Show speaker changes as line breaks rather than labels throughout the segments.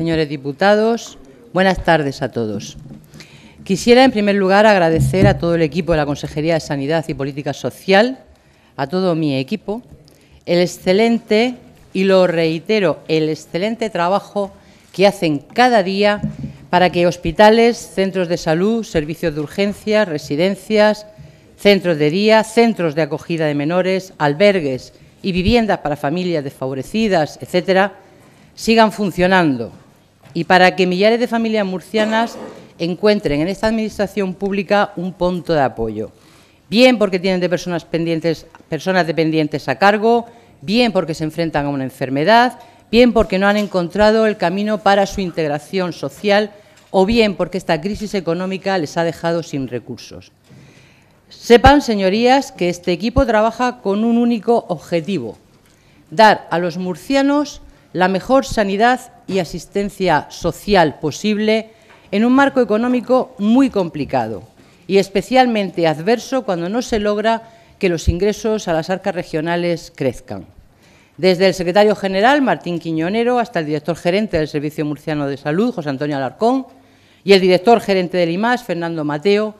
señores diputados, buenas tardes a todos. Quisiera, en primer lugar, agradecer a todo el equipo de la Consejería de Sanidad y Política Social, a todo mi equipo, el excelente, y lo reitero, el excelente trabajo que hacen cada día para que hospitales, centros de salud, servicios de urgencia, residencias, centros de día, centros de acogida de menores, albergues y viviendas para familias desfavorecidas, etcétera, sigan funcionando y para que millares de familias murcianas encuentren en esta Administración pública un punto de apoyo. Bien porque tienen de personas, pendientes, personas dependientes a cargo, bien porque se enfrentan a una enfermedad, bien porque no han encontrado el camino para su integración social o bien porque esta crisis económica les ha dejado sin recursos. Sepan, señorías, que este equipo trabaja con un único objetivo, dar a los murcianos la mejor sanidad y asistencia social posible en un marco económico muy complicado y especialmente adverso cuando no se logra que los ingresos a las arcas regionales crezcan. Desde el secretario general, Martín Quiñonero, hasta el director gerente del Servicio Murciano de Salud, José Antonio Alarcón, y el director gerente del IMAS, Fernando Mateo,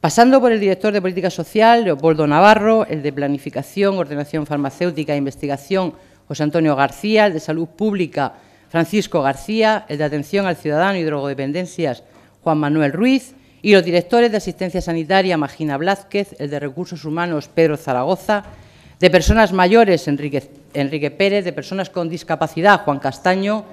pasando por el director de Política Social, Leopoldo Navarro, el de Planificación, Ordenación Farmacéutica e Investigación, José Antonio García, el de Salud Pública, Francisco García, el de Atención al Ciudadano y Drogodependencias, Juan Manuel Ruiz, y los directores de Asistencia Sanitaria, Magina Blázquez, el de Recursos Humanos, Pedro Zaragoza, de Personas Mayores, Enrique, Pérez, de Personas con Discapacidad, Juan Castaño,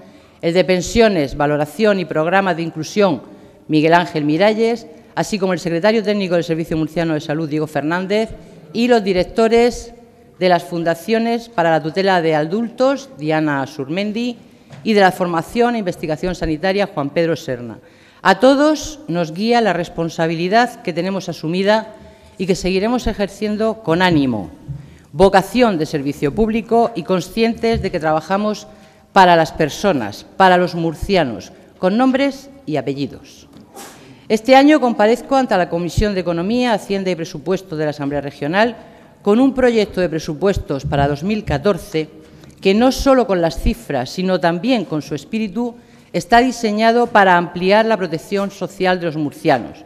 el de Pensiones, Valoración y Programa de Inclusión, Miguel Ángel Miralles, así como el secretario técnico del Servicio Murciano de Salud, Diego Fernández, y los directores de las Fundaciones para la Tutela de Adultos, Diana Surmendi, y de la Formación e Investigación Sanitaria, Juan Pedro Serna. A todos nos guía la responsabilidad que tenemos asumida y que seguiremos ejerciendo con ánimo, vocación de servicio público y conscientes de que trabajamos para las personas, para los murcianos, con nombres y apellidos. Este año comparezco ante la Comisión de Economía, Hacienda y Presupuesto de la Asamblea Regional con un proyecto de presupuestos para 2014 que no solo con las cifras, sino también con su espíritu, está diseñado para ampliar la protección social de los murcianos,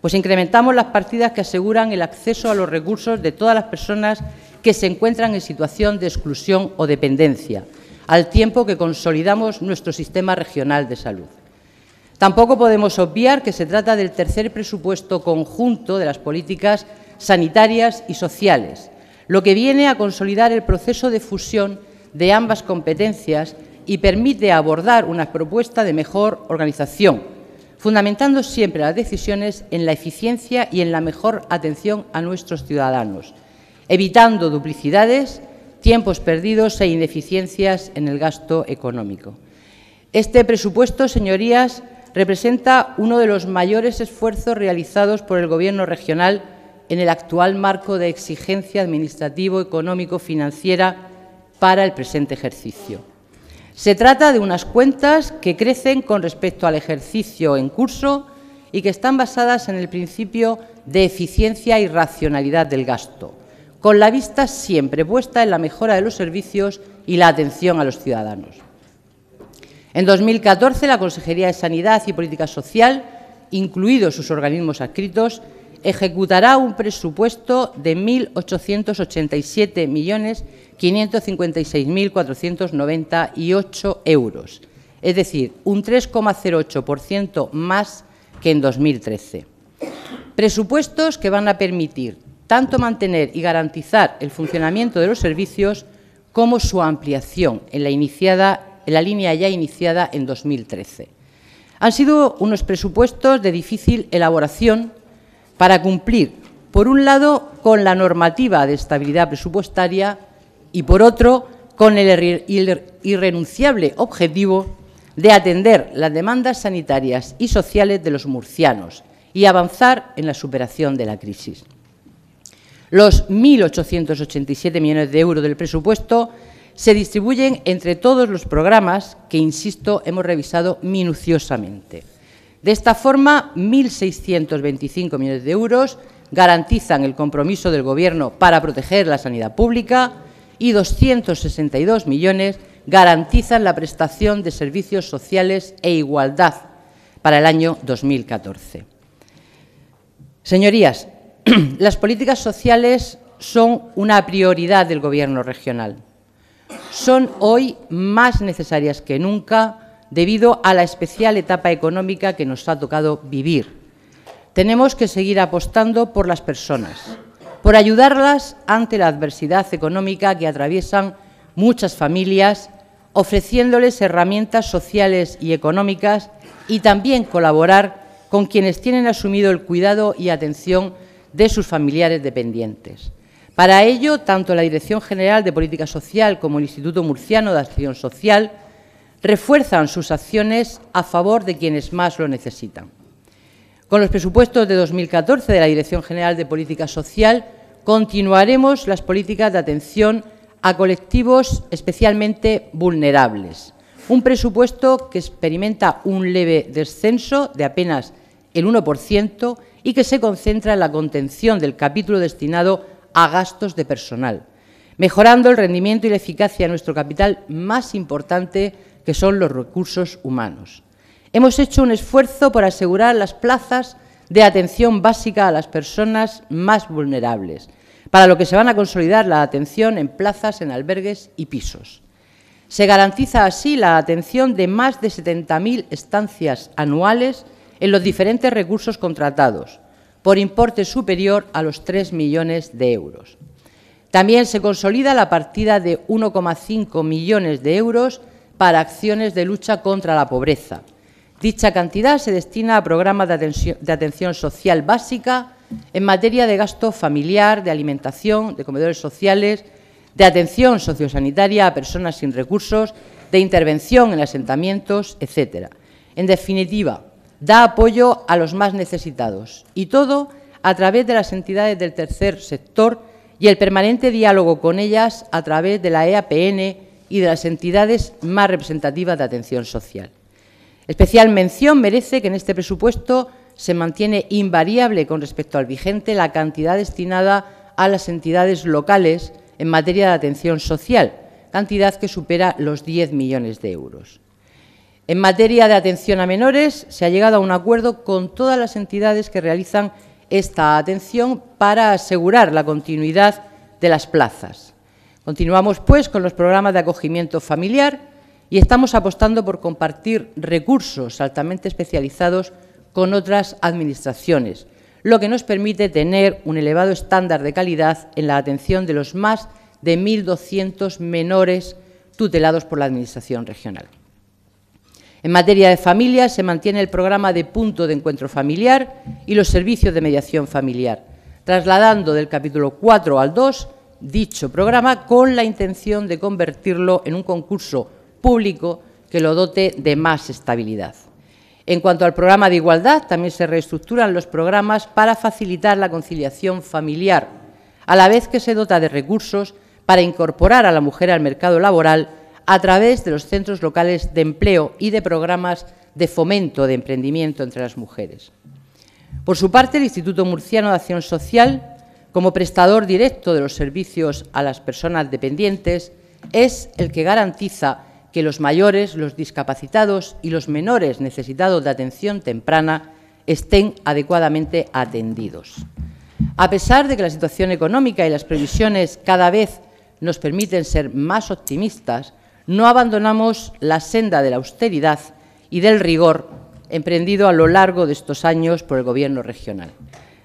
pues incrementamos las partidas que aseguran el acceso a los recursos de todas las personas que se encuentran en situación de exclusión o dependencia, al tiempo que consolidamos nuestro sistema regional de salud. Tampoco podemos obviar que se trata del tercer presupuesto conjunto de las políticas sanitarias y sociales, lo que viene a consolidar el proceso de fusión de ambas competencias y permite abordar una propuesta de mejor organización, fundamentando siempre las decisiones en la eficiencia y en la mejor atención a nuestros ciudadanos, evitando duplicidades, tiempos perdidos e ineficiencias en el gasto económico. Este presupuesto, señorías, representa uno de los mayores esfuerzos realizados por el Gobierno regional en el actual marco de exigencia administrativo, económico, financiera para el presente ejercicio. Se trata de unas cuentas que crecen con respecto al ejercicio en curso y que están basadas en el principio de eficiencia y racionalidad del gasto, con la vista siempre puesta en la mejora de los servicios y la atención a los ciudadanos. En 2014, la Consejería de Sanidad y Política Social, incluidos sus organismos adscritos, ejecutará un presupuesto de 1.887.556.498 euros, es decir, un 3,08% más que en 2013. Presupuestos que van a permitir tanto mantener y garantizar el funcionamiento de los servicios como su ampliación en la, iniciada, en la línea ya iniciada en 2013. Han sido unos presupuestos de difícil elaboración para cumplir, por un lado, con la normativa de estabilidad presupuestaria y, por otro, con el irrenunciable objetivo de atender las demandas sanitarias y sociales de los murcianos y avanzar en la superación de la crisis. Los 1.887 millones de euros del presupuesto se distribuyen entre todos los programas que, insisto, hemos revisado minuciosamente. De esta forma, 1.625 millones de euros garantizan el compromiso del Gobierno para proteger la sanidad pública y 262 millones garantizan la prestación de servicios sociales e igualdad para el año 2014. Señorías, las políticas sociales son una prioridad del Gobierno regional. Son hoy más necesarias que nunca debido a la especial etapa económica que nos ha tocado vivir. Tenemos que seguir apostando por las personas, por ayudarlas ante la adversidad económica que atraviesan muchas familias, ofreciéndoles herramientas sociales y económicas y también colaborar con quienes tienen asumido el cuidado y atención de sus familiares dependientes. Para ello, tanto la Dirección General de Política Social como el Instituto Murciano de Acción Social refuerzan sus acciones a favor de quienes más lo necesitan. Con los presupuestos de 2014 de la Dirección General de Política Social continuaremos las políticas de atención a colectivos especialmente vulnerables. Un presupuesto que experimenta un leve descenso de apenas el 1% y que se concentra en la contención del capítulo destinado a gastos de personal, mejorando el rendimiento y la eficacia de nuestro capital más importante, que son los recursos humanos. Hemos hecho un esfuerzo por asegurar las plazas de atención básica a las personas más vulnerables, para lo que se van a consolidar la atención en plazas, en albergues y pisos. Se garantiza así la atención de más de 70.000 estancias anuales en los diferentes recursos contratados, por importe superior a los 3 millones de euros. También se consolida la partida de 1,5 millones de euros para acciones de lucha contra la pobreza. Dicha cantidad se destina a programas de atención, social básica en materia de gasto familiar, de alimentación, de comedores sociales, de atención sociosanitaria a personas sin recursos, de intervención en asentamientos, etcétera. En definitiva, da apoyo a los más necesitados y todo a través de las entidades del tercer sector y el permanente diálogo con ellas a través de la EAPN y de las entidades más representativas de atención social. Especial mención merece que en este presupuesto se mantiene invariable con respecto al vigente la cantidad destinada a las entidades locales en materia de atención social, cantidad que supera los 10 millones de euros. En materia de atención a menores, se ha llegado a un acuerdo con todas las entidades que realizan esta atención para asegurar la continuidad de las plazas. Continuamos, pues, con los programas de acogimiento familiar y estamos apostando por compartir recursos altamente especializados con otras administraciones, lo que nos permite tener un elevado estándar de calidad en la atención de los más de 1.200 menores tutelados por la Administración regional. En materia de familias, se mantiene el programa de punto de encuentro familiar y los servicios de mediación familiar, trasladando del capítulo 4 al 2 dicho programa con la intención de convertirlo en un concurso público que lo dote de más estabilidad. En cuanto al programa de igualdad, también se reestructuran los programas para facilitar la conciliación familiar, a la vez que se dota de recursos para incorporar a la mujer al mercado laboral a través de los centros locales de empleo y de programas de fomento de emprendimiento entre las mujeres. Por su parte, el Instituto Murciano de Acción Social como prestador directo de los servicios a las personas dependientes, es el que garantiza que los mayores, los discapacitados y los menores necesitados de atención temprana estén adecuadamente atendidos. A pesar de que la situación económica y las previsiones cada vez nos permiten ser más optimistas, no abandonamos la senda de la austeridad y del rigor emprendido a lo largo de estos años por el Gobierno regional.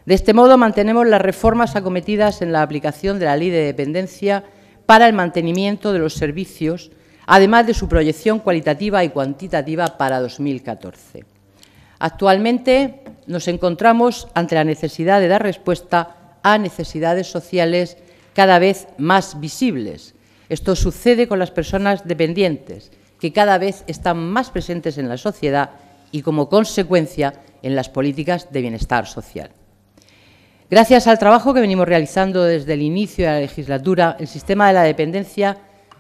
De este modo, mantenemos las reformas acometidas en la aplicación de la Ley de Dependencia para el mantenimiento de los servicios, además de su proyección cualitativa y cuantitativa para 2014. Actualmente nos encontramos ante la necesidad de dar respuesta a necesidades sociales cada vez más visibles. Esto sucede con las personas dependientes, que cada vez están más presentes en la sociedad y, como consecuencia, en las políticas de bienestar social. Gracias al trabajo que venimos realizando desde el inicio de la legislatura, el sistema de la dependencia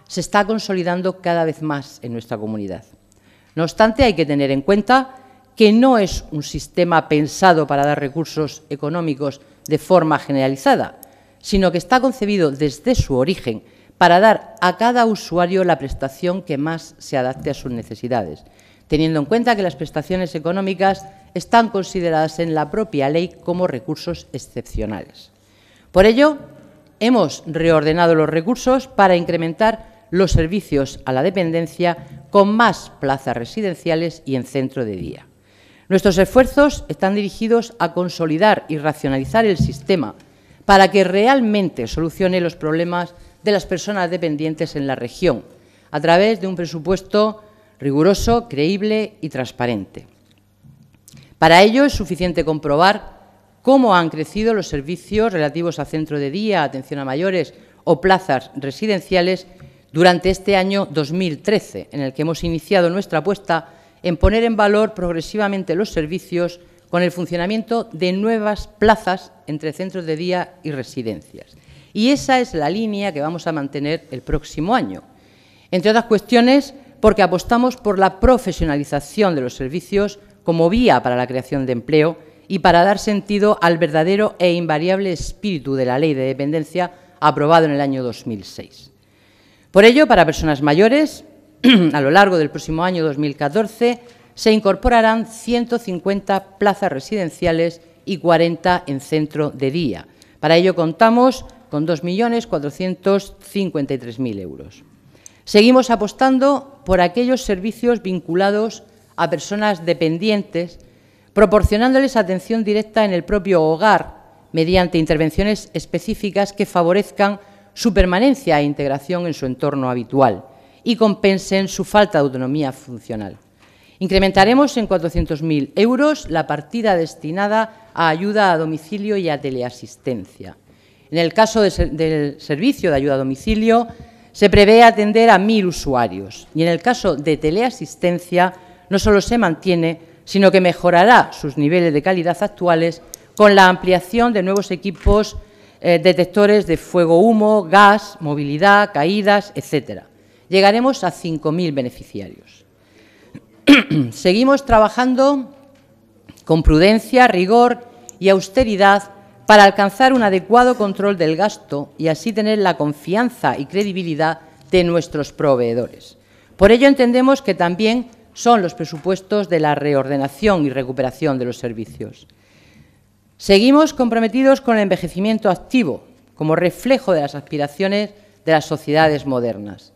se está consolidando cada vez más en nuestra comunidad. No obstante, hay que tener en cuenta que no es un sistema pensado para dar recursos económicos de forma generalizada, sino que está concebido desde su origen para dar a cada usuario la prestación que más se adapte a sus necesidades teniendo en cuenta que las prestaciones económicas están consideradas en la propia ley como recursos excepcionales. Por ello, hemos reordenado los recursos para incrementar los servicios a la dependencia con más plazas residenciales y en centro de día. Nuestros esfuerzos están dirigidos a consolidar y racionalizar el sistema para que realmente solucione los problemas de las personas dependientes en la región, a través de un presupuesto riguroso, creíble y transparente. Para ello es suficiente comprobar cómo han crecido los servicios relativos a centro de día, atención a mayores o plazas residenciales durante este año 2013, en el que hemos iniciado nuestra apuesta en poner en valor progresivamente los servicios con el funcionamiento de nuevas plazas entre centros de día y residencias. Y esa es la línea que vamos a mantener el próximo año. Entre otras cuestiones, porque apostamos por la profesionalización de los servicios como vía para la creación de empleo y para dar sentido al verdadero e invariable espíritu de la Ley de Dependencia aprobado en el año 2006. Por ello, para personas mayores, a lo largo del próximo año 2014 se incorporarán 150 plazas residenciales y 40 en centro de día. Para ello contamos con 2.453.000 euros. Seguimos apostando por aquellos servicios vinculados a personas dependientes, proporcionándoles atención directa en el propio hogar mediante intervenciones específicas que favorezcan su permanencia e integración en su entorno habitual y compensen su falta de autonomía funcional. Incrementaremos en 400.000 euros la partida destinada a ayuda a domicilio y a teleasistencia. En el caso del servicio de ayuda a domicilio, se prevé atender a mil usuarios y en el caso de teleasistencia no solo se mantiene, sino que mejorará sus niveles de calidad actuales con la ampliación de nuevos equipos eh, detectores de fuego, humo, gas, movilidad, caídas, etcétera. Llegaremos a 5.000 beneficiarios. Seguimos trabajando con prudencia, rigor y austeridad para alcanzar un adecuado control del gasto y así tener la confianza y credibilidad de nuestros proveedores. Por ello entendemos que también son los presupuestos de la reordenación y recuperación de los servicios. Seguimos comprometidos con el envejecimiento activo como reflejo de las aspiraciones de las sociedades modernas.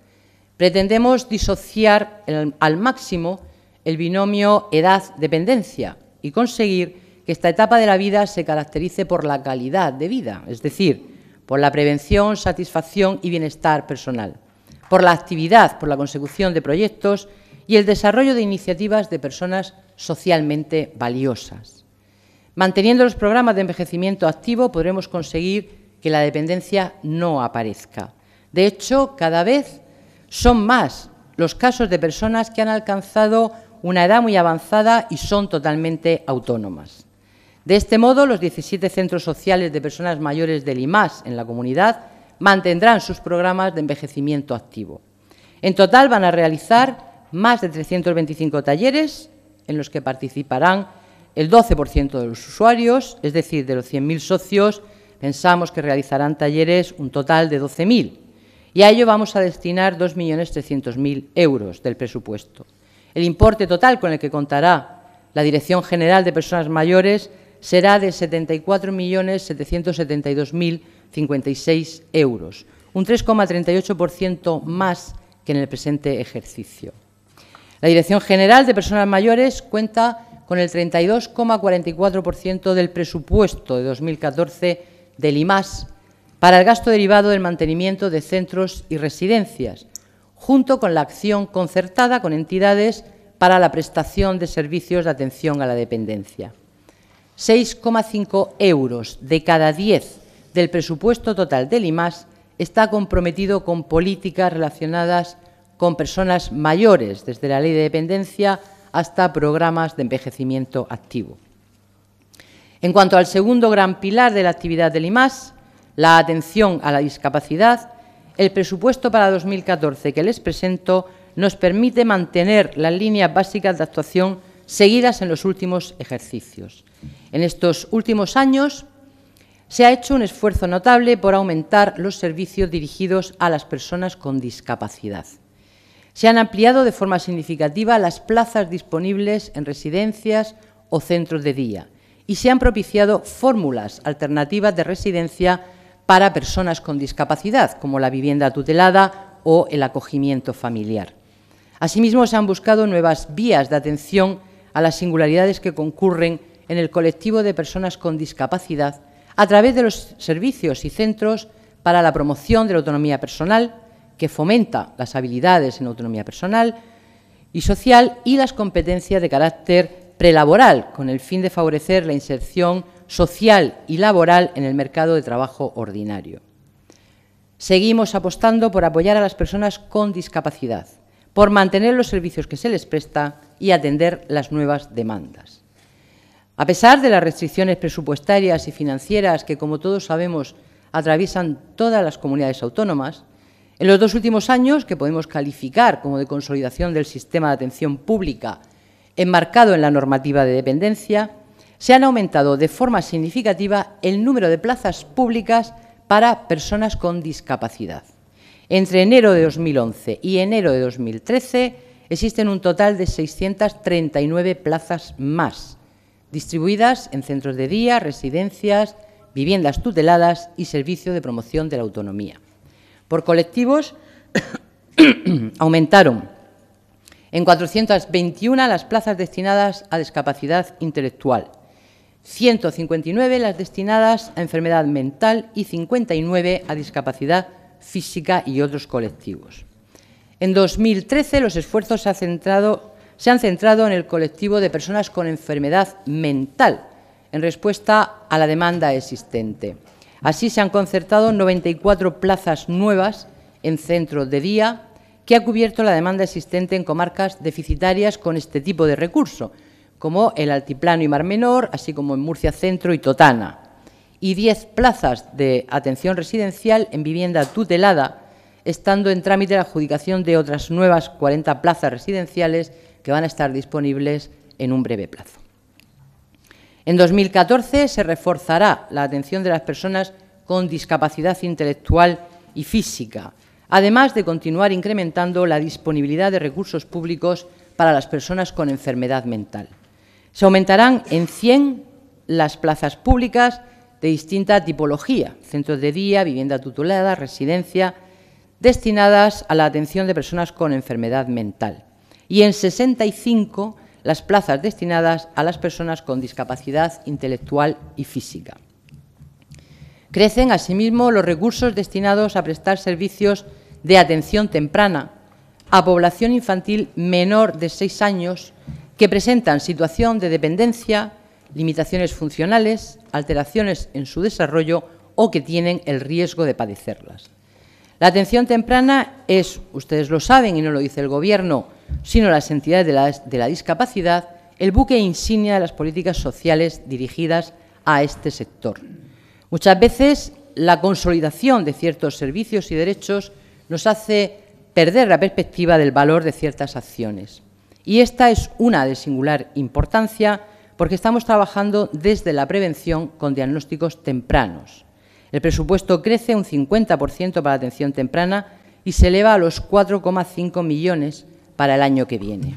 Pretendemos disociar al máximo el binomio edad-dependencia y conseguir que esta etapa de la vida se caracterice por la calidad de vida, es decir, por la prevención, satisfacción y bienestar personal, por la actividad, por la consecución de proyectos y el desarrollo de iniciativas de personas socialmente valiosas. Manteniendo los programas de envejecimiento activo podremos conseguir que la dependencia no aparezca. De hecho, cada vez son más los casos de personas que han alcanzado una edad muy avanzada y son totalmente autónomas. De este modo, los 17 centros sociales de personas mayores del IMAS en la comunidad mantendrán sus programas de envejecimiento activo. En total van a realizar más de 325 talleres en los que participarán el 12% de los usuarios, es decir, de los 100.000 socios, pensamos que realizarán talleres un total de 12.000 y a ello vamos a destinar 2.300.000 euros del presupuesto. El importe total con el que contará la Dirección General de Personas Mayores será de 74.772.056 euros, un 3,38% más que en el presente ejercicio. La Dirección General de Personas Mayores cuenta con el 32,44% del presupuesto de 2014 del IMAS para el gasto derivado del mantenimiento de centros y residencias, junto con la acción concertada con entidades para la prestación de servicios de atención a la dependencia. 6,5 euros de cada 10 del presupuesto total del IMAS está comprometido con políticas relacionadas con personas mayores, desde la ley de dependencia hasta programas de envejecimiento activo. En cuanto al segundo gran pilar de la actividad del IMAS, la atención a la discapacidad, el presupuesto para 2014 que les presento nos permite mantener las líneas básicas de actuación seguidas en los últimos ejercicios. En estos últimos años se ha hecho un esfuerzo notable por aumentar los servicios dirigidos a las personas con discapacidad. Se han ampliado de forma significativa las plazas disponibles en residencias o centros de día y se han propiciado fórmulas alternativas de residencia para personas con discapacidad, como la vivienda tutelada o el acogimiento familiar. Asimismo, se han buscado nuevas vías de atención a las singularidades que concurren en el colectivo de personas con discapacidad a través de los servicios y centros para la promoción de la autonomía personal, que fomenta las habilidades en autonomía personal y social y las competencias de carácter prelaboral, con el fin de favorecer la inserción social y laboral en el mercado de trabajo ordinario. Seguimos apostando por apoyar a las personas con discapacidad, por mantener los servicios que se les presta y atender las nuevas demandas. A pesar de las restricciones presupuestarias y financieras que, como todos sabemos, atraviesan todas las comunidades autónomas, en los dos últimos años, que podemos calificar como de consolidación del sistema de atención pública enmarcado en la normativa de dependencia, se han aumentado de forma significativa el número de plazas públicas para personas con discapacidad. Entre enero de 2011 y enero de 2013 existen un total de 639 plazas más, distribuidas en centros de día, residencias, viviendas tuteladas y servicio de promoción de la autonomía. Por colectivos, aumentaron en 421 las plazas destinadas a discapacidad intelectual, 159 las destinadas a enfermedad mental y 59 a discapacidad física y otros colectivos. En 2013 los esfuerzos se han centrado se han centrado en el colectivo de personas con enfermedad mental, en respuesta a la demanda existente. Así se han concertado 94 plazas nuevas en centro de día que ha cubierto la demanda existente en comarcas deficitarias con este tipo de recurso, como el Altiplano y Mar Menor, así como en Murcia Centro y Totana, y 10 plazas de atención residencial en vivienda tutelada, estando en trámite la adjudicación de otras nuevas 40 plazas residenciales que van a estar disponibles en un breve plazo. En 2014 se reforzará la atención de las personas con discapacidad intelectual y física, además de continuar incrementando la disponibilidad de recursos públicos para las personas con enfermedad mental. Se aumentarán en 100 las plazas públicas de distinta tipología, centros de día, vivienda tutelada, residencia, destinadas a la atención de personas con enfermedad mental y en 65 las plazas destinadas a las personas con discapacidad intelectual y física. Crecen asimismo los recursos destinados a prestar servicios de atención temprana a población infantil menor de 6 años que presentan situación de dependencia, limitaciones funcionales, alteraciones en su desarrollo o que tienen el riesgo de padecerlas. La atención temprana es, ustedes lo saben y no lo dice el Gobierno, sino las entidades de la, discapacidad, el buque insignia de las políticas sociales dirigidas a este sector. Muchas veces la consolidación de ciertos servicios y derechos nos hace perder la perspectiva del valor de ciertas acciones. Y esta es una de singular importancia porque estamos trabajando desde la prevención con diagnósticos tempranos. El presupuesto crece un 50% para atención temprana y se eleva a los 4,5 millones para el año que viene.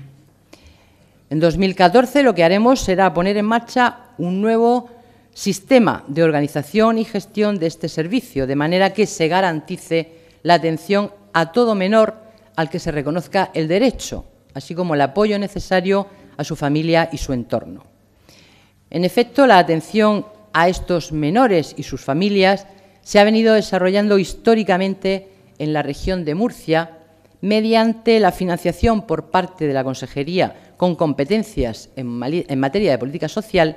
En 2014 lo que haremos será poner en marcha un nuevo sistema de organización y gestión de este servicio, de manera que se garantice la atención a todo menor al que se reconozca el derecho, así como el apoyo necesario a su familia y su entorno. En efecto, la atención a estos menores y sus familias se ha venido desarrollando históricamente en la región de Murcia mediante la financiación por parte de la Consejería con competencias en, materia de política social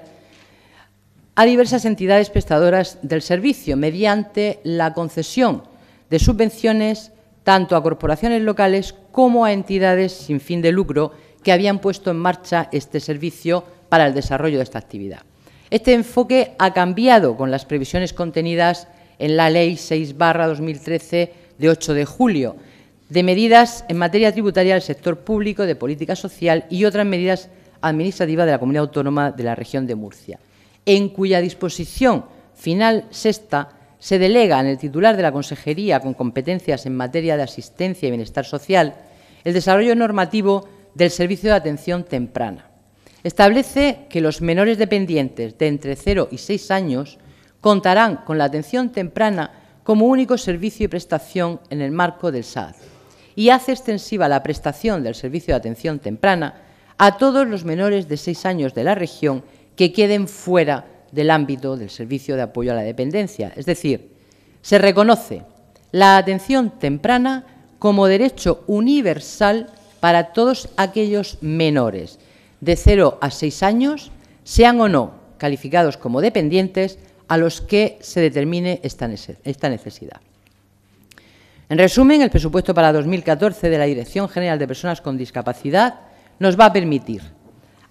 a diversas entidades prestadoras del servicio mediante la concesión de subvenciones tanto a corporaciones locales como a entidades sin fin de lucro que habían puesto en marcha este servicio para el desarrollo de esta actividad. Este enfoque ha cambiado con las previsiones contenidas en la Ley 6-2013 de 8 de julio, de medidas en materia tributaria del sector público, de política social y otras medidas administrativas de la Comunidad Autónoma de la Región de Murcia, en cuya disposición final sexta se delega en el titular de la Consejería con competencias en materia de asistencia y bienestar social el desarrollo normativo del servicio de atención temprana Establece que los menores dependientes de entre 0 y 6 años contarán con la atención temprana como único servicio y prestación en el marco del SAD y hace extensiva la prestación del servicio de atención temprana a todos los menores de 6 años de la región que queden fuera del ámbito del servicio de apoyo a la dependencia. Es decir, se reconoce la atención temprana como derecho universal para todos aquellos menores de 0 a 6 años, sean o no calificados como dependientes, a los que se determine esta necesidad. En resumen, el presupuesto para 2014 de la Dirección General de Personas con Discapacidad nos va a permitir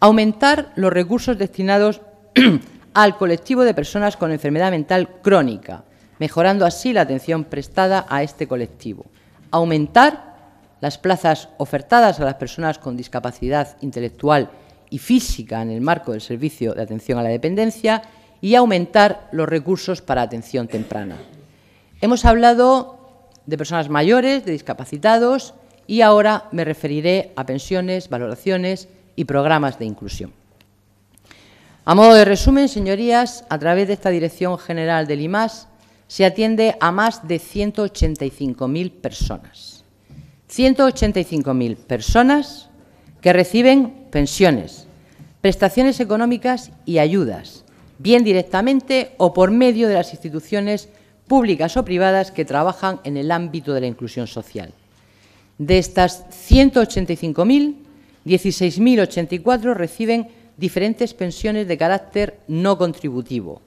aumentar los recursos destinados al colectivo de personas con enfermedad mental crónica, mejorando así la atención prestada a este colectivo, aumentar las plazas ofertadas a las personas con discapacidad intelectual y física en el marco del servicio de atención a la dependencia y aumentar los recursos para atención temprana. Hemos hablado de personas mayores, de discapacitados y ahora me referiré a pensiones, valoraciones y programas de inclusión. A modo de resumen, señorías, a través de esta Dirección General del IMAS se atiende a más de 185.000 personas. 185.000 personas que reciben pensiones, prestaciones económicas y ayudas, bien directamente o por medio de las instituciones públicas o privadas que trabajan en el ámbito de la inclusión social. De estas 185.000, 16.084 reciben diferentes pensiones de carácter no contributivo.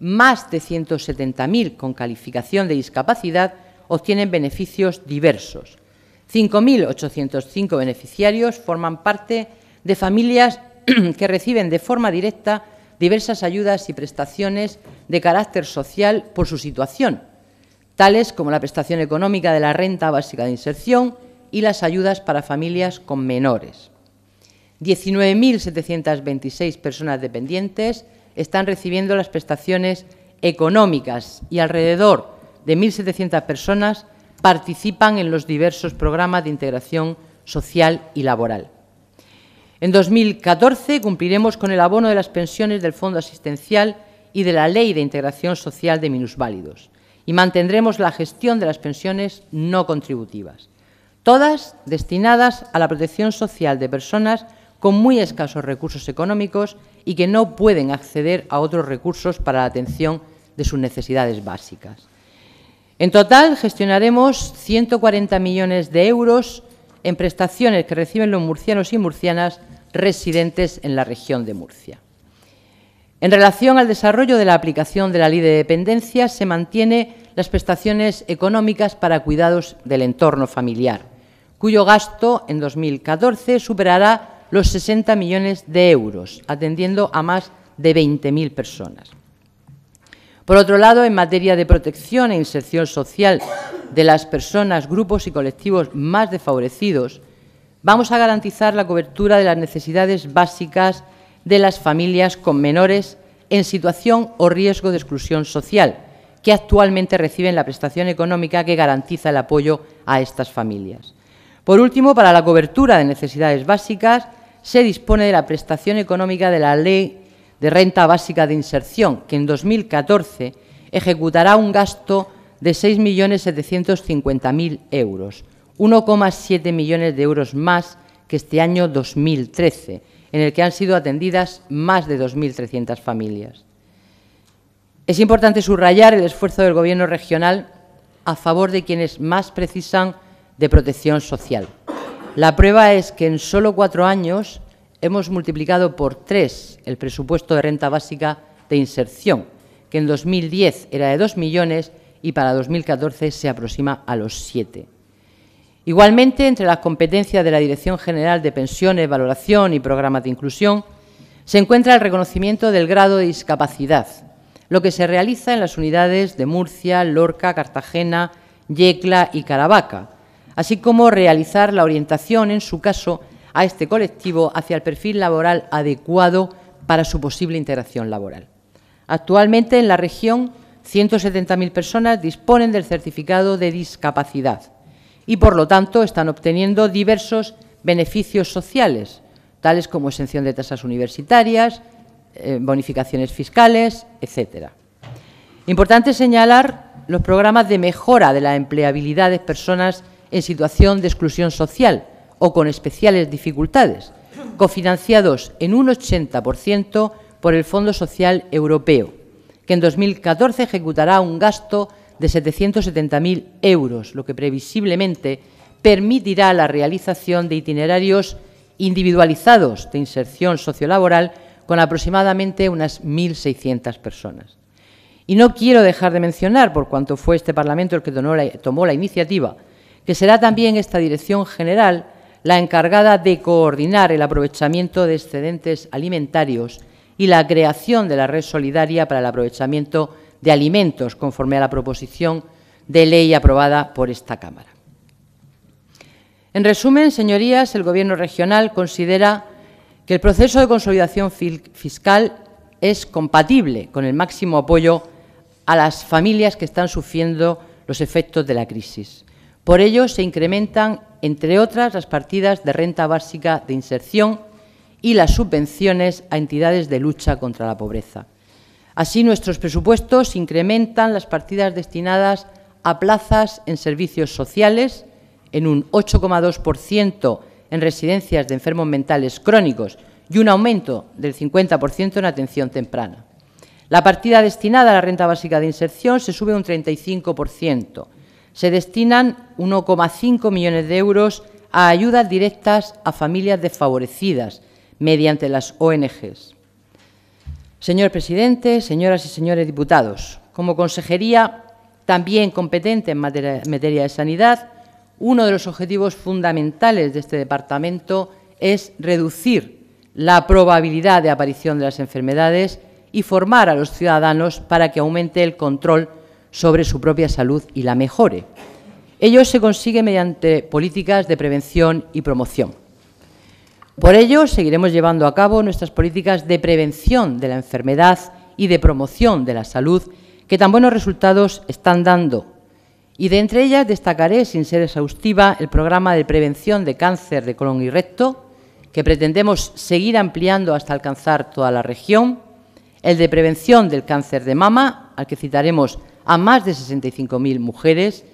Más de 170.000 con calificación de discapacidad obtienen beneficios diversos 5.805 beneficiarios forman parte de familias que reciben de forma directa diversas ayudas y prestaciones de carácter social por su situación, tales como la prestación económica de la renta básica de inserción y las ayudas para familias con menores. 19.726 personas dependientes están recibiendo las prestaciones económicas y alrededor de 1.700 personas participan en los diversos programas de integración social y laboral. En 2014 cumpliremos con el abono de las pensiones del Fondo Asistencial y de la Ley de Integración Social de Minusválidos y mantendremos la gestión de las pensiones no contributivas, todas destinadas a la protección social de personas con muy escasos recursos económicos y que no pueden acceder a otros recursos para la atención de sus necesidades básicas. En total, gestionaremos 140 millones de euros en prestaciones que reciben los murcianos y murcianas residentes en la región de Murcia. En relación al desarrollo de la aplicación de la ley de dependencia, se mantiene las prestaciones económicas para cuidados del entorno familiar, cuyo gasto en 2014 superará los 60 millones de euros, atendiendo a más de 20.000 personas. Por otro lado, en materia de protección e inserción social de las personas, grupos y colectivos más desfavorecidos, vamos a garantizar la cobertura de las necesidades básicas de las familias con menores en situación o riesgo de exclusión social, que actualmente reciben la prestación económica que garantiza el apoyo a estas familias. Por último, para la cobertura de necesidades básicas, se dispone de la prestación económica de la Ley de Renta Básica de Inserción, que en 2014 ejecutará un gasto de 6.750.000 euros, 1,7 millones de euros más que este año 2013, en el que han sido atendidas más de 2.300 familias. Es importante subrayar el esfuerzo del Gobierno regional a favor de quienes más precisan de protección social. La prueba es que en solo cuatro años hemos multiplicado por tres el presupuesto de renta básica de inserción, que en 2010 era de 2 millones y para 2014 se aproxima a los 7. Igualmente, entre las competencias de la Dirección General de Pensiones, Valoración y Programas de Inclusión, se encuentra el reconocimiento del grado de discapacidad, lo que se realiza en las unidades de Murcia, Lorca, Cartagena, Yecla y Caravaca, así como realizar la orientación, en su caso, a este colectivo hacia el perfil laboral adecuado para su posible integración laboral. Actualmente en la región 170.000 personas disponen del certificado de discapacidad y, por lo tanto, están obteniendo diversos beneficios sociales, tales como exención de tasas universitarias, eh, bonificaciones fiscales, etc. Importante señalar los programas de mejora de la empleabilidad de personas en situación de exclusión social, o con especiales dificultades, cofinanciados en un 80% por el Fondo Social Europeo, que en 2014 ejecutará un gasto de 770.000 euros, lo que previsiblemente permitirá la realización de itinerarios individualizados de inserción sociolaboral con aproximadamente unas 1.600 personas. Y no quiero dejar de mencionar, por cuanto fue este Parlamento el que tomó la, tomó la iniciativa, que será también esta Dirección General la encargada de coordinar el aprovechamiento de excedentes alimentarios y la creación de la red solidaria para el aprovechamiento de alimentos, conforme a la proposición de ley aprobada por esta Cámara. En resumen, señorías, el Gobierno regional considera que el proceso de consolidación fiscal es compatible con el máximo apoyo a las familias que están sufriendo los efectos de la crisis. Por ello, se incrementan, entre otras, las partidas de renta básica de inserción y las subvenciones a entidades de lucha contra la pobreza. Así, nuestros presupuestos incrementan las partidas destinadas a plazas en servicios sociales en un 8,2% en residencias de enfermos mentales crónicos y un aumento del 50% en atención temprana. La partida destinada a la renta básica de inserción se sube un 35%, se destinan 1,5 millones de euros a ayudas directas a familias desfavorecidas mediante las ONGs. Señor presidente, señoras y señores diputados, como consejería también competente en materia, de sanidad, uno de los objetivos fundamentales de este departamento es reducir la probabilidad de aparición de las enfermedades y formar a los ciudadanos para que aumente el control sobre su propia salud y la mejore. Ello se consigue mediante políticas de prevención y promoción. Por ello, seguiremos llevando a cabo nuestras políticas de prevención de la enfermedad y de promoción de la salud que tan buenos resultados están dando. Y de entre ellas destacaré, sin ser exhaustiva, el programa de prevención de cáncer de colon y recto, que pretendemos seguir ampliando hasta alcanzar toda la región, el de prevención del cáncer de mama, al que citaremos a más de 65.000 mujeres,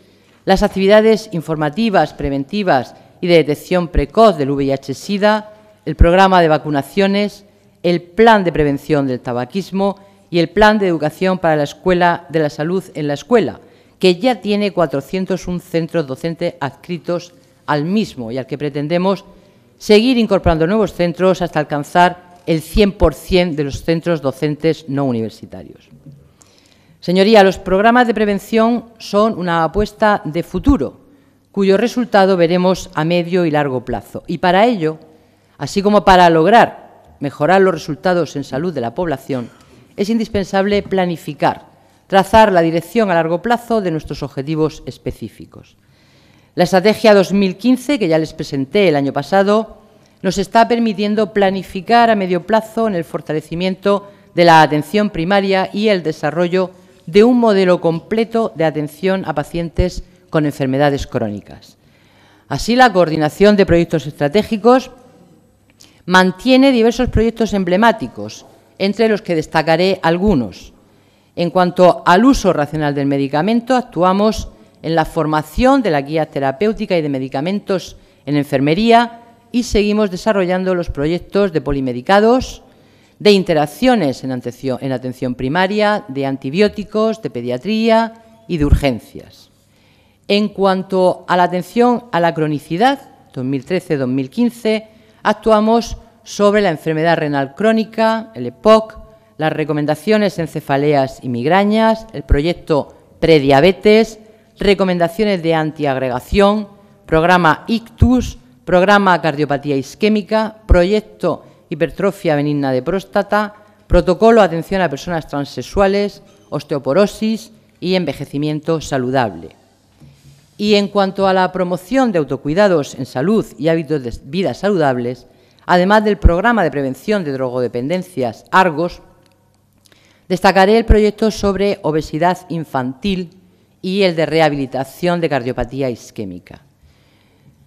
las actividades informativas, preventivas y de detección precoz del VIH-Sida, el programa de vacunaciones, el plan de prevención del tabaquismo y el plan de educación para la escuela de la salud en la escuela, que ya tiene 401 centros docentes adscritos al mismo y al que pretendemos seguir incorporando nuevos centros hasta alcanzar el 100% de los centros docentes no universitarios. Señoría, los programas de prevención son una apuesta de futuro, cuyo resultado veremos a medio y largo plazo. Y para ello, así como para lograr mejorar los resultados en salud de la población, es indispensable planificar, trazar la dirección a largo plazo de nuestros objetivos específicos. La Estrategia 2015, que ya les presenté el año pasado, nos está permitiendo planificar a medio plazo en el fortalecimiento de la atención primaria y el desarrollo de un modelo completo de atención a pacientes con enfermedades crónicas. Así, la coordinación de proyectos estratégicos mantiene diversos proyectos emblemáticos, entre los que destacaré algunos. En cuanto al uso racional del medicamento, actuamos en la formación de la guía terapéutica y de medicamentos en enfermería y seguimos desarrollando los proyectos de polimedicados, de interacciones en atención, primaria, de antibióticos, de pediatría y de urgencias. En cuanto a la atención a la cronicidad, 2013-2015, actuamos sobre la enfermedad renal crónica, el EPOC, las recomendaciones en cefaleas y migrañas, el proyecto prediabetes, recomendaciones de antiagregación, programa ictus, programa cardiopatía isquémica, proyecto hipertrofia benigna de próstata, protocolo atención a personas transexuales, osteoporosis y envejecimiento saludable. Y en cuanto a la promoción de autocuidados en salud y hábitos de vida saludables, además del programa de prevención de drogodependencias Argos, destacaré el proyecto sobre obesidad infantil y el de rehabilitación de cardiopatía isquémica.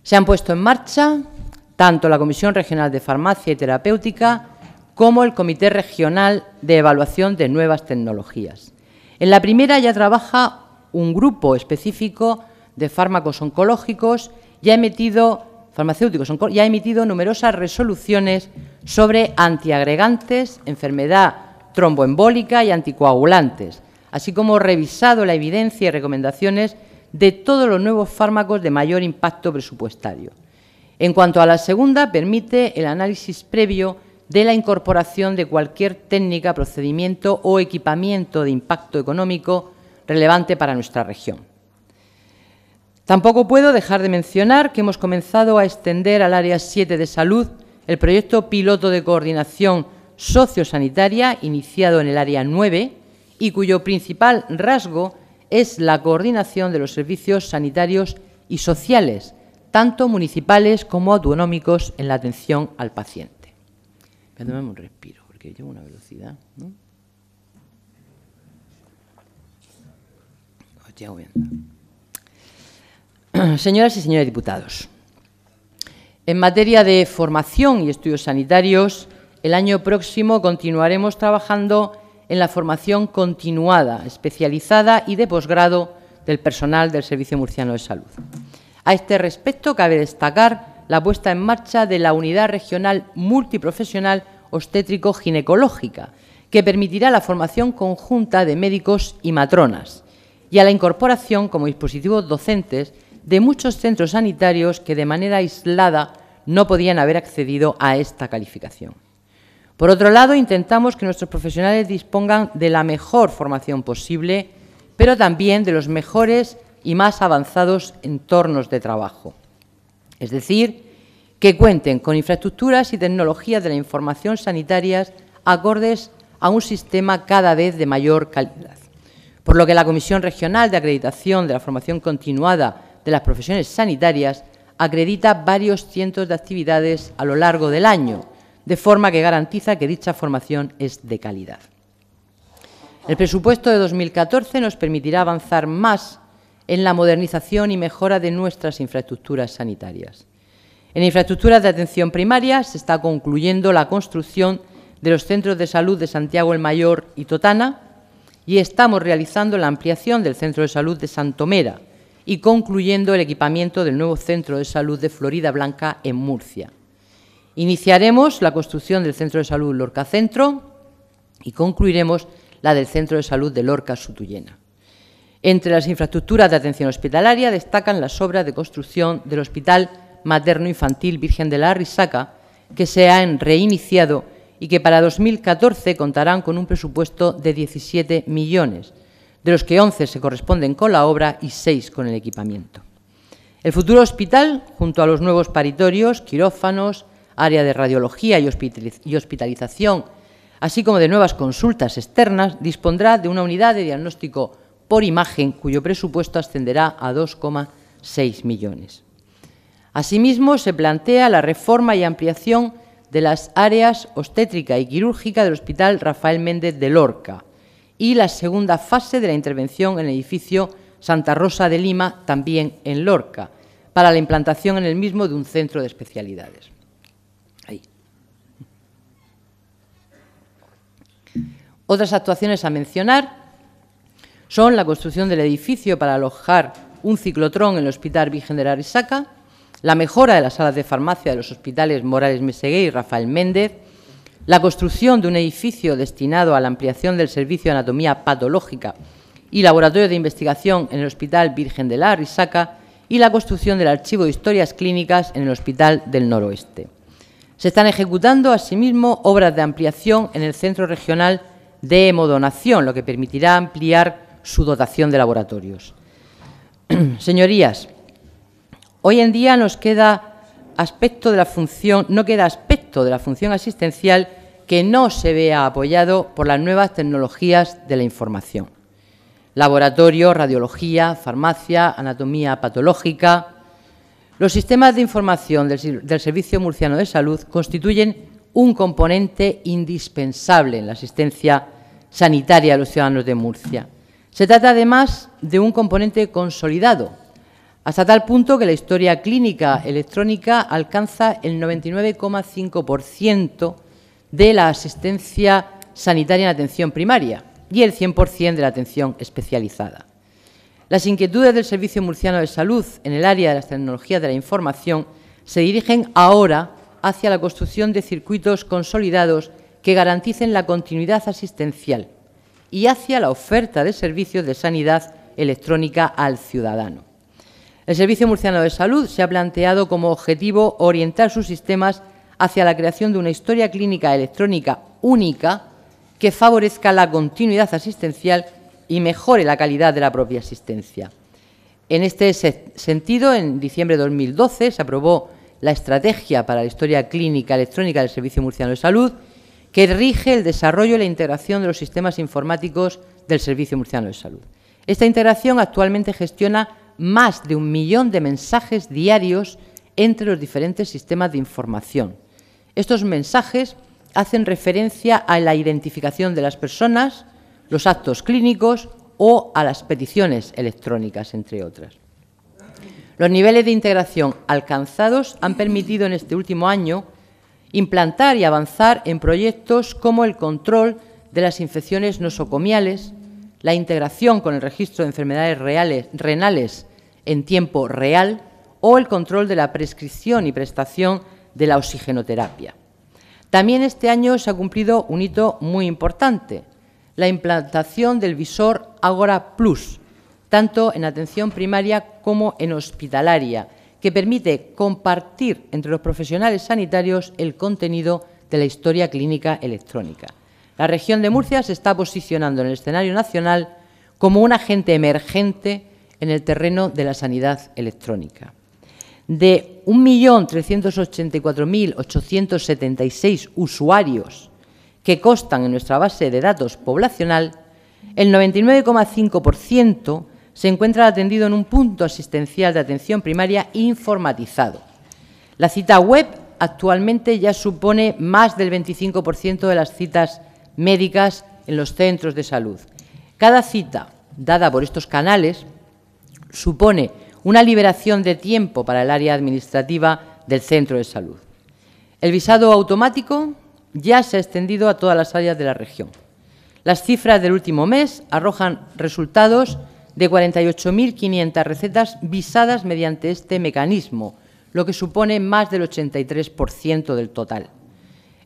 Se han puesto en marcha tanto la Comisión Regional de Farmacia y Terapéutica como el Comité Regional de Evaluación de Nuevas Tecnologías. En la primera ya trabaja un grupo específico de fármacos oncológicos y ha emitido, y ha emitido numerosas resoluciones sobre antiagregantes, enfermedad tromboembólica y anticoagulantes, así como revisado la evidencia y recomendaciones de todos los nuevos fármacos de mayor impacto presupuestario. En cuanto a la segunda, permite el análisis previo de la incorporación de cualquier técnica, procedimiento o equipamiento de impacto económico relevante para nuestra región. Tampoco puedo dejar de mencionar que hemos comenzado a extender al Área 7 de Salud el proyecto piloto de coordinación sociosanitaria iniciado en el Área 9 y cuyo principal rasgo es la coordinación de los servicios sanitarios y sociales tanto municipales como autonómicos, en la atención al paciente. respiro, porque una velocidad. Señoras y señores diputados, en materia de formación y estudios sanitarios, el año próximo continuaremos trabajando en la formación continuada, especializada y de posgrado del personal del Servicio Murciano de Salud. A este respecto, cabe destacar la puesta en marcha de la Unidad Regional Multiprofesional Obstétrico-Ginecológica, que permitirá la formación conjunta de médicos y matronas, y a la incorporación como dispositivos docentes de muchos centros sanitarios que de manera aislada no podían haber accedido a esta calificación. Por otro lado, intentamos que nuestros profesionales dispongan de la mejor formación posible, pero también de los mejores y más avanzados entornos de trabajo. Es decir, que cuenten con infraestructuras y tecnologías de la información sanitarias acordes a un sistema cada vez de mayor calidad. Por lo que la Comisión Regional de Acreditación de la Formación Continuada de las Profesiones Sanitarias acredita varios cientos de actividades a lo largo del año, de forma que garantiza que dicha formación es de calidad. El presupuesto de 2014 nos permitirá avanzar más en la modernización y mejora de nuestras infraestructuras sanitarias. En infraestructuras de atención primaria se está concluyendo la construcción de los centros de salud de Santiago el Mayor y Totana y estamos realizando la ampliación del centro de salud de Santomera y concluyendo el equipamiento del nuevo centro de salud de Florida Blanca en Murcia. Iniciaremos la construcción del centro de salud Lorca Centro y concluiremos la del centro de salud de Lorca Sutuyena. Entre las infraestructuras de atención hospitalaria destacan las obras de construcción del Hospital Materno Infantil Virgen de la Risaca, que se han reiniciado y que para 2014 contarán con un presupuesto de 17 millones, de los que 11 se corresponden con la obra y 6 con el equipamiento. El futuro hospital, junto a los nuevos paritorios, quirófanos, área de radiología y hospitalización, así como de nuevas consultas externas, dispondrá de una unidad de diagnóstico por imagen, cuyo presupuesto ascenderá a 2,6 millones. Asimismo, se plantea la reforma y ampliación de las áreas obstétrica y quirúrgica del Hospital Rafael Méndez de Lorca y la segunda fase de la intervención en el edificio Santa Rosa de Lima, también en Lorca, para la implantación en el mismo de un centro de especialidades. Otras actuaciones a mencionar son la construcción del edificio para alojar un ciclotrón en el Hospital Virgen de la Risaca, la mejora de las salas de farmacia de los hospitales Morales Mesegué y Rafael Méndez, la construcción de un edificio destinado a la ampliación del servicio de anatomía patológica y laboratorio de investigación en el Hospital Virgen de la Risaca y la construcción del archivo de historias clínicas en el Hospital del Noroeste. Se están ejecutando, asimismo, obras de ampliación en el Centro Regional de Hemodonación, lo que permitirá ampliar su dotación de laboratorios. Señorías, hoy en día nos queda aspecto de la función, no queda aspecto de la función asistencial que no se vea apoyado por las nuevas tecnologías de la información. Laboratorio, radiología, farmacia, anatomía patológica. Los sistemas de información del, Servicio Murciano de Salud constituyen un componente indispensable en la asistencia sanitaria a los ciudadanos de Murcia. Se trata además de un componente consolidado, hasta tal punto que la historia clínica electrónica alcanza el 99,5% de la asistencia sanitaria en atención primaria y el 100% de la atención especializada. Las inquietudes del Servicio Murciano de Salud en el área de las tecnologías de la información se dirigen ahora hacia la construcción de circuitos consolidados que garanticen la continuidad asistencial y hacia la oferta de servicios de sanidad electrónica al ciudadano. El Servicio Murciano de Salud se ha planteado como objetivo orientar sus sistemas hacia la creación de una historia clínica electrónica única que favorezca la continuidad asistencial y mejore la calidad de la propia asistencia. En este sentido, en diciembre de 2012 se aprobó la Estrategia para la Historia Clínica Electrónica del Servicio Murciano de Salud, que rige el desarrollo y la integración de los sistemas informáticos del Servicio Murciano de Salud. Esta integración actualmente gestiona más de un millón de mensajes diarios entre los diferentes sistemas de información. Estos mensajes hacen referencia a la identificación de las personas, los actos clínicos o a las peticiones electrónicas, entre otras. Los niveles de integración alcanzados han permitido en este último año implantar y avanzar en proyectos como el control de las infecciones nosocomiales, la integración con el registro de enfermedades renales en tiempo real o el control de la prescripción y prestación de la oxigenoterapia. También este año se ha cumplido un hito muy importante, la implantación del visor Agora Plus, tanto en atención primaria como en hospitalaria, que permite compartir entre los profesionales sanitarios el contenido de la historia clínica electrónica. La región de Murcia se está posicionando en el escenario nacional como un agente emergente en el terreno de la sanidad electrónica. De 1.384.876 usuarios que constan en nuestra base de datos poblacional, el 99,5% se encuentra atendido en un punto asistencial de atención primaria informatizado. La cita web actualmente ya supone más del 25% de las citas médicas en los centros de salud. Cada cita dada por estos canales supone una liberación de tiempo para el área administrativa del centro de salud. El visado automático ya se ha extendido a todas las áreas de la región. Las cifras del último mes arrojan resultados de 48.500 recetas visadas mediante este mecanismo, lo que supone más del 83% del total.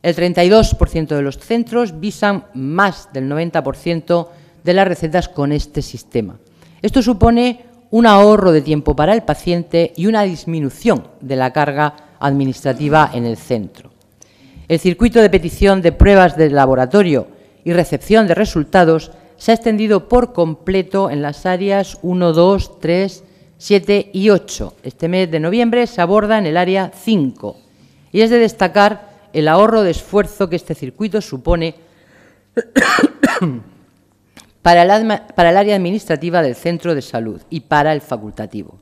El 32% de los centros visan más del 90% de las recetas con este sistema. Esto supone un ahorro de tiempo para el paciente y una disminución de la carga administrativa en el centro. El circuito de petición de pruebas de laboratorio y recepción de resultados se ha extendido por completo en las áreas 1, 2, 3, 7 y 8. Este mes de noviembre se aborda en el área 5 y es de destacar el ahorro de esfuerzo que este circuito supone para el, área administrativa del centro de salud y para el facultativo.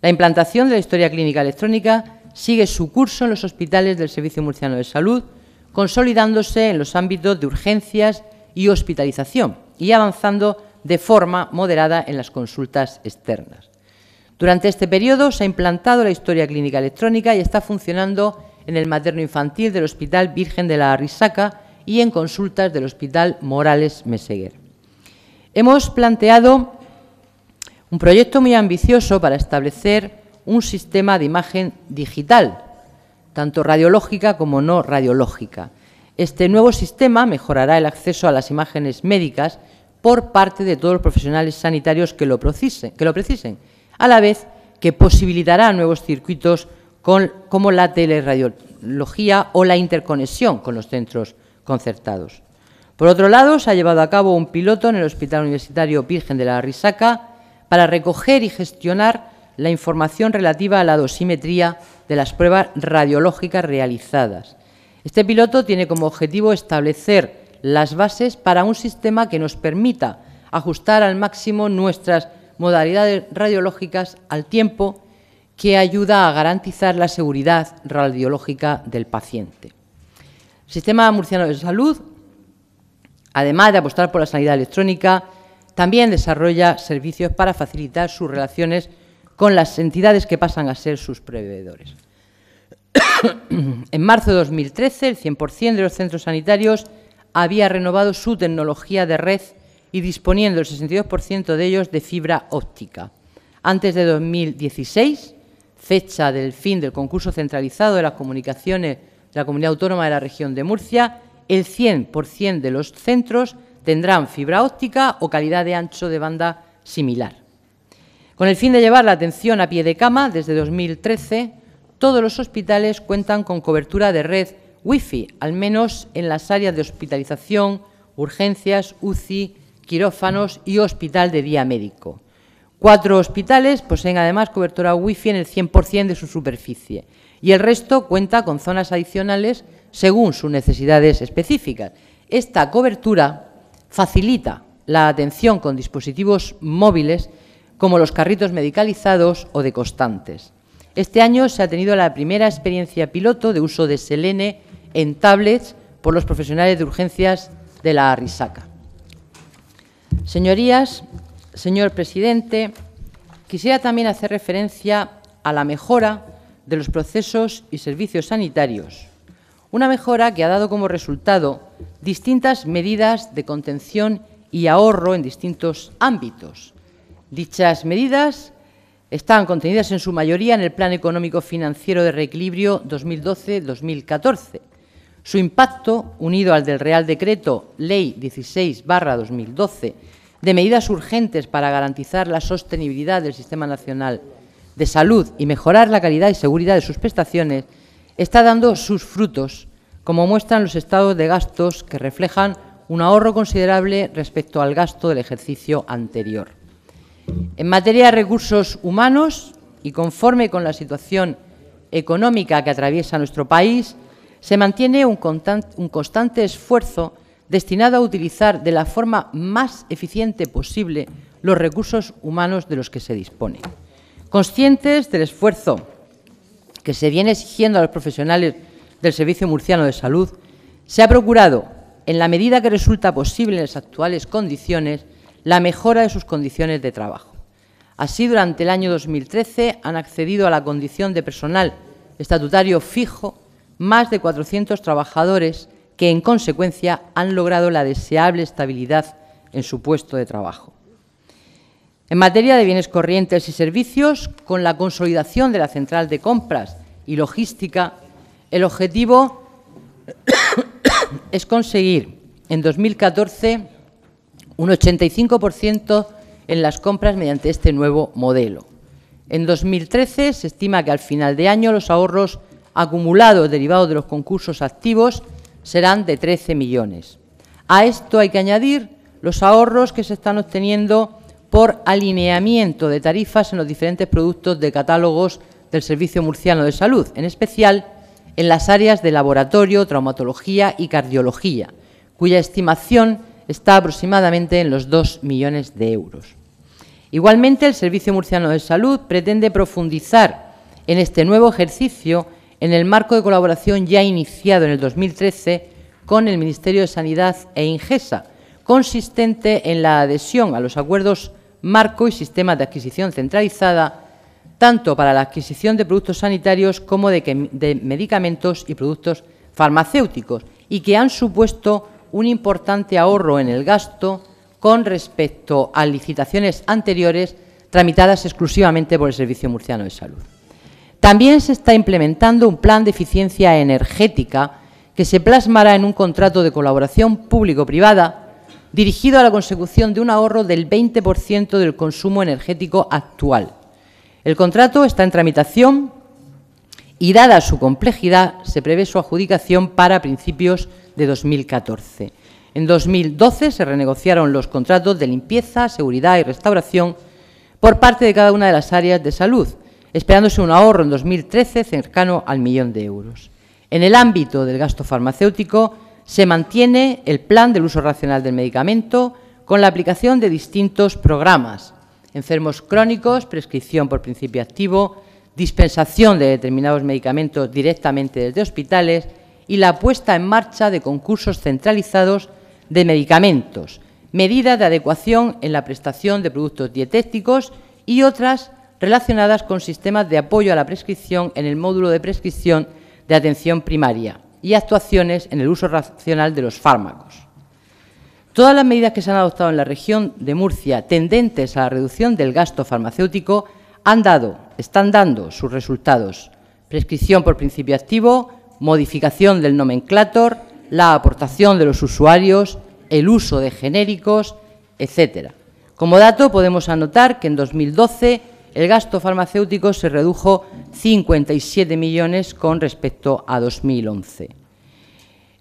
La implantación de la historia clínica electrónica sigue su curso en los hospitales del Servicio Murciano de Salud, consolidándose en los ámbitos de urgencias y hospitalización y avanzando de forma moderada en las consultas externas. Durante este periodo se ha implantado la historia clínica electrónica y está funcionando en el materno infantil del Hospital Virgen de la Risaca y en consultas del Hospital Morales Meseguer. Hemos planteado un proyecto muy ambicioso para establecer un sistema de imagen digital, tanto radiológica como no radiológica, este nuevo sistema mejorará el acceso a las imágenes médicas por parte de todos los profesionales sanitarios que lo, precisen, que lo a la vez que posibilitará nuevos circuitos como la teleradiología o la interconexión con los centros concertados. Por otro lado, se ha llevado a cabo un piloto en el Hospital Universitario Virgen de la Risaca para recoger y gestionar la información relativa a la dosimetría de las pruebas radiológicas realizadas este piloto tiene como objetivo establecer las bases para un sistema que nos permita ajustar al máximo nuestras modalidades radiológicas al tiempo que ayuda a garantizar la seguridad radiológica del paciente. El Sistema Murciano de Salud, además de apostar por la sanidad electrónica, también desarrolla servicios para facilitar sus relaciones con las entidades que pasan a ser sus proveedores en marzo de 2013, el 100% de los centros sanitarios había renovado su tecnología de red y disponiendo el 62% de ellos de fibra óptica. Antes de 2016, fecha del fin del concurso centralizado de las comunicaciones de la Comunidad Autónoma de la Región de Murcia, el 100% de los centros tendrán fibra óptica o calidad de ancho de banda similar. Con el fin de llevar la atención a pie de cama, desde 2013 todos los hospitales cuentan con cobertura de red Wi-Fi, al menos en las áreas de hospitalización, urgencias, UCI, quirófanos y hospital de día médico. Cuatro hospitales poseen además cobertura Wi-Fi en el 100% de su superficie y el resto cuenta con zonas adicionales según sus necesidades específicas. Esta cobertura facilita la atención con dispositivos móviles como los carritos medicalizados o de constantes. Este año se ha tenido la primera experiencia piloto de uso de Selene en tablets por los profesionales de urgencias de la ARRISACA. Señorías, señor presidente, quisiera también hacer referencia a la mejora de los procesos y servicios sanitarios, una mejora que ha dado como resultado distintas medidas de contención y ahorro en distintos ámbitos. Dichas medidas están contenidas en su mayoría en el Plan Económico Financiero de Reequilibrio 2012-2014. Su impacto, unido al del Real Decreto Ley 16-2012, de medidas urgentes para garantizar la sostenibilidad del Sistema Nacional de Salud y mejorar la calidad y seguridad de sus prestaciones, está dando sus frutos, como muestran los estados de gastos que reflejan un ahorro considerable respecto al gasto del ejercicio anterior. En materia de recursos humanos y conforme con la situación económica que atraviesa nuestro país, se mantiene un constante esfuerzo destinado a utilizar de la forma más eficiente posible los recursos humanos de los que se dispone. Conscientes del esfuerzo que se viene exigiendo a los profesionales del Servicio Murciano de Salud, se ha procurado, en la medida que resulta posible en las actuales condiciones, la mejora de sus condiciones de trabajo. Así, durante el año 2013 han accedido a la condición de personal estatutario fijo más de 400 trabajadores que, en consecuencia, han logrado la deseable estabilidad en su puesto de trabajo. En materia de bienes corrientes y servicios, con la consolidación de la central de compras y logística, el objetivo es conseguir en 2014 un 85% en las compras mediante este nuevo modelo. En 2013 se estima que al final de año los ahorros acumulados derivados de los concursos activos serán de 13 millones. A esto hay que añadir los ahorros que se están obteniendo por alineamiento de tarifas en los diferentes productos de catálogos del Servicio Murciano de Salud, en especial en las áreas de laboratorio, traumatología y cardiología, cuya estimación está aproximadamente en los 2 millones de euros. Igualmente, el Servicio Murciano de Salud pretende profundizar en este nuevo ejercicio en el marco de colaboración ya iniciado en el 2013 con el Ministerio de Sanidad e Ingesa, consistente en la adhesión a los acuerdos marco y sistema de adquisición centralizada, tanto para la adquisición de productos sanitarios como de, de medicamentos y productos farmacéuticos, y que han supuesto un importante ahorro en el gasto con respecto a licitaciones anteriores tramitadas exclusivamente por el Servicio Murciano de Salud. También se está implementando un plan de eficiencia energética que se plasmará en un contrato de colaboración público-privada dirigido a la consecución de un ahorro del 20% del consumo energético actual. El contrato está en tramitación y, dada su complejidad, se prevé su adjudicación para principios de 2014. En 2012 se renegociaron los contratos de limpieza, seguridad y restauración por parte de cada una de las áreas de salud, esperándose un ahorro en 2013 cercano al millón de euros. En el ámbito del gasto farmacéutico se mantiene el plan del uso racional del medicamento con la aplicación de distintos programas, enfermos crónicos, prescripción por principio activo, dispensación de determinados medicamentos directamente desde hospitales, y la puesta en marcha de concursos centralizados de medicamentos, medidas de adecuación en la prestación de productos dietéticos y otras relacionadas con sistemas de apoyo a la prescripción en el módulo de prescripción de atención primaria y actuaciones en el uso racional de los fármacos. Todas las medidas que se han adoptado en la región de Murcia tendentes a la reducción del gasto farmacéutico han dado, están dando sus resultados. Prescripción por principio activo, modificación del nomenclator, la aportación de los usuarios, el uso de genéricos, etcétera. Como dato podemos anotar que en 2012 el gasto farmacéutico se redujo 57 millones con respecto a 2011.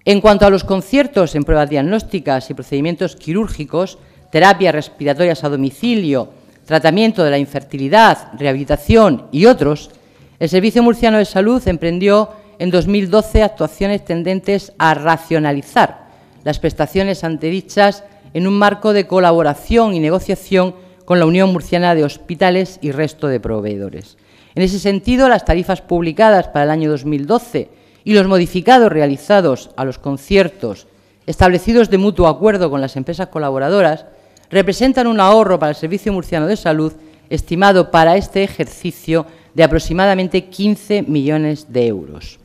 En cuanto a los conciertos en pruebas diagnósticas y procedimientos quirúrgicos, terapias respiratorias a domicilio, tratamiento de la infertilidad, rehabilitación y otros, el Servicio Murciano de Salud emprendió en 2012 actuaciones tendentes a racionalizar las prestaciones antedichas en un marco de colaboración y negociación con la Unión Murciana de Hospitales y resto de proveedores. En ese sentido, las tarifas publicadas para el año 2012 y los modificados realizados a los conciertos establecidos de mutuo acuerdo con las empresas colaboradoras representan un ahorro para el Servicio Murciano de Salud estimado para este ejercicio de aproximadamente 15 millones de euros.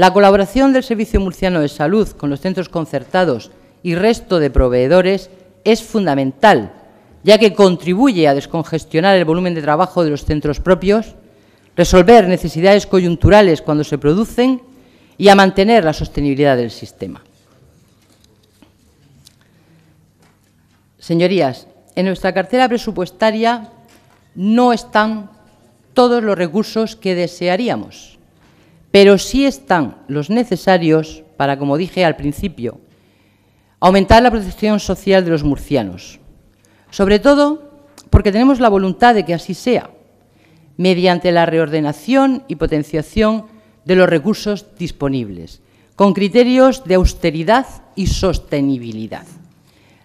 La colaboración del Servicio Murciano de Salud con los centros concertados y resto de proveedores es fundamental, ya que contribuye a descongestionar el volumen de trabajo de los centros propios, resolver necesidades coyunturales cuando se producen y a mantener la sostenibilidad del sistema. Señorías, en nuestra cartera presupuestaria no están todos los recursos que desearíamos pero sí están los necesarios para, como dije al principio, aumentar la protección social de los murcianos. Sobre todo porque tenemos la voluntad de que así sea, mediante la reordenación y potenciación de los recursos disponibles, con criterios de austeridad y sostenibilidad.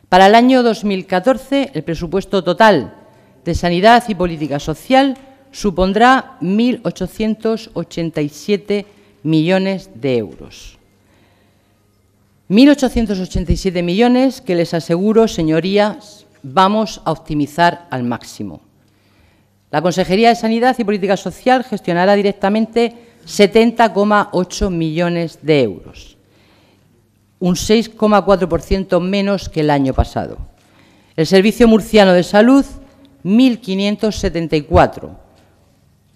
Para el año 2014, el presupuesto total de Sanidad y Política Social supondrá 1.887 millones de euros. 1.887 millones que les aseguro, señorías, vamos a optimizar al máximo. La Consejería de Sanidad y Política Social gestionará directamente 70,8 millones de euros, un 6,4% menos que el año pasado. El Servicio Murciano de Salud, 1.574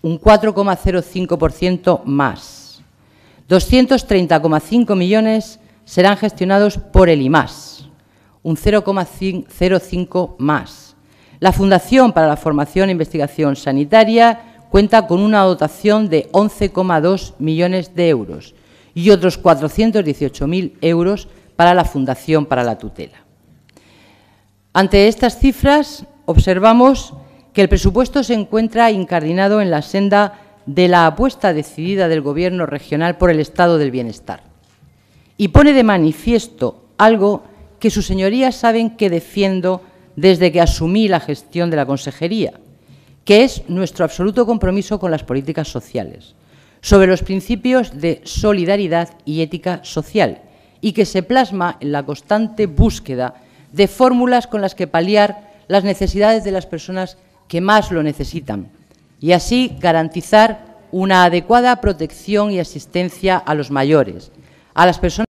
un 4,05% más. 230,5 millones serán gestionados por el IMAS, un 0,05 más. La Fundación para la Formación e Investigación Sanitaria cuenta con una dotación de 11,2 millones de euros y otros 418.000 euros para la Fundación para la Tutela. Ante estas cifras, observamos que el presupuesto se encuentra incardinado en la senda de la apuesta decidida del Gobierno regional por el estado del bienestar y pone de manifiesto algo que sus señorías saben que defiendo desde que asumí la gestión de la consejería, que es nuestro absoluto compromiso con las políticas sociales, sobre los principios de solidaridad y ética social, y que se plasma en la constante búsqueda de fórmulas con las que paliar las necesidades de las personas que más lo necesitan y así garantizar una adecuada protección y asistencia a los mayores, a las personas